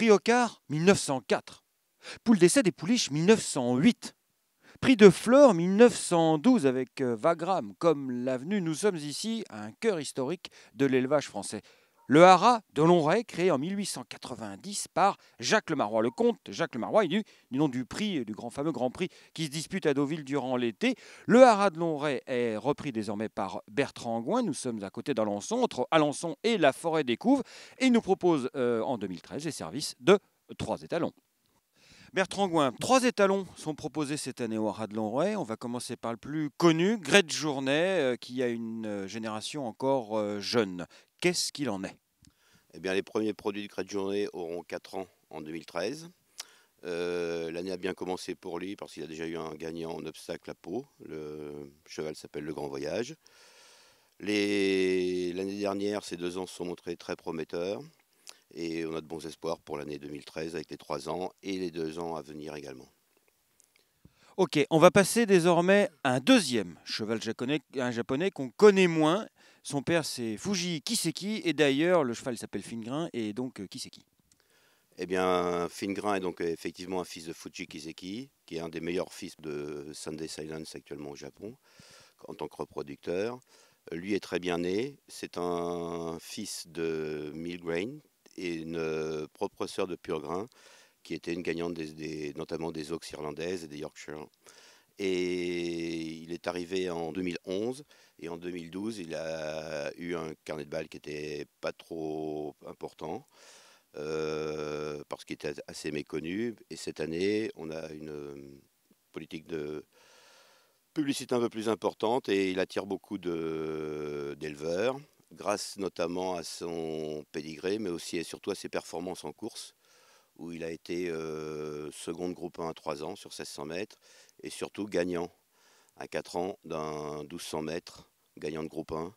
Prix Ocar, 1904. Poule d'essai des Pouliches, 1908. Prix de Flore, 1912 avec euh, Wagram. Comme l'avenue, nous sommes ici à un cœur historique de l'élevage français le haras de Longray créé en 1890 par Jacques le le comte Jacques le Marois, du, nom du prix, du grand fameux Grand Prix qui se dispute à Deauville durant l'été. Le haras de Longray est repris désormais par Bertrand Gouin. Nous sommes à côté d'Alençon, entre Alençon et la forêt des Couves, et il nous propose euh, en 2013 les services de trois étalons. Bertrand Gouin, trois étalons sont proposés cette année au Haras de Longray. On va commencer par le plus connu, Grete Journay, euh, qui a une euh, génération encore jeune, Qu'est-ce qu'il en est eh bien, les premiers produits du de Journée auront 4 ans en 2013. Euh, l'année a bien commencé pour lui parce qu'il a déjà eu un gagnant en obstacle à peau. Le cheval s'appelle Le Grand Voyage. L'année dernière, ces deux ans se sont montrés très prometteurs et on a de bons espoirs pour l'année 2013 avec les 3 ans et les 2 ans à venir également. Ok, on va passer désormais à un deuxième cheval japonais, qu'on connaît moins. Son père c'est Fuji Kiseki et d'ailleurs le cheval s'appelle Fingrain et donc euh, Kiseki. Eh bien, Fingrain est donc effectivement un fils de Fuji Kiseki, qui est un des meilleurs fils de Sunday Silence actuellement au Japon en tant que reproducteur. Lui est très bien né. C'est un fils de Milgrain et une propre sœur de Purgrain qui était une gagnante notamment des Oaks irlandaises et des Yorkshire. Et il est arrivé en 2011 et en 2012, il a eu un carnet de balles qui était pas trop important. Euh, parce qu'il était assez méconnu. Et cette année, on a une euh, politique de publicité un peu plus importante et il attire beaucoup d'éleveurs, grâce notamment à son pédigré, mais aussi et surtout à ses performances en course où il a été euh, second de groupe 1 à 3 ans sur 1600 mètres et surtout gagnant à 4 ans d'un 1200 mètres, gagnant de groupe 1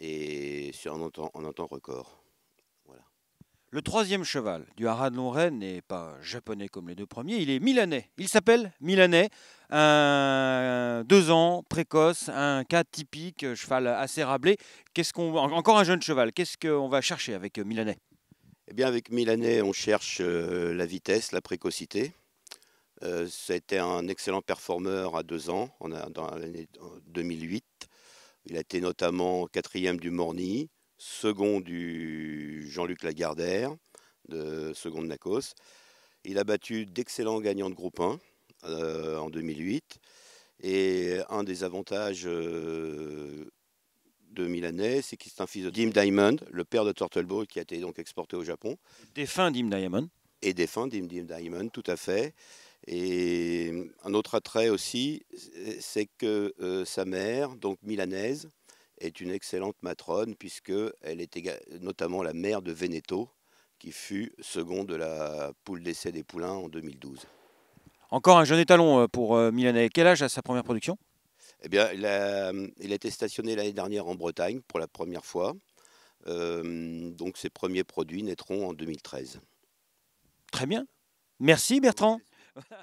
et sur un temps, en temps record. Voilà. Le troisième cheval du haras de n'est pas japonais comme les deux premiers, il est milanais. Il s'appelle Milanais, un deux ans précoce, un cas typique, cheval assez rablé. Qu'est-ce qu'on encore un jeune cheval Qu'est-ce qu'on va chercher avec Milanais eh bien, avec Milanais, on cherche euh, la vitesse, la précocité. Euh, ça a été un excellent performeur à deux ans, on a, dans l'année 2008. Il a été notamment quatrième du Morny, second du Jean-Luc Lagardère, de seconde Nacos. Il a battu d'excellents gagnants de groupe 1 euh, en 2008. Et un des avantages euh, de Milanais, c'est qu'il est un fils de Dim Diamond, le père de Turtleboat, qui a été donc exporté au Japon. Défunt Dim Diamond. Et défunt Dim Diamond, tout à fait. Et un autre attrait aussi, c'est que euh, sa mère, donc milanaise, est une excellente matrone, puisque elle notamment la mère de Veneto, qui fut second de la poule d'essai des poulains en 2012. Encore un jeune étalon euh, pour euh, Milanais. Quel âge a sa première production eh bien, il a, été stationné l'année dernière en Bretagne pour la première fois. donc ses premiers produits naîtront en 2013. Très bien. Merci Bertrand.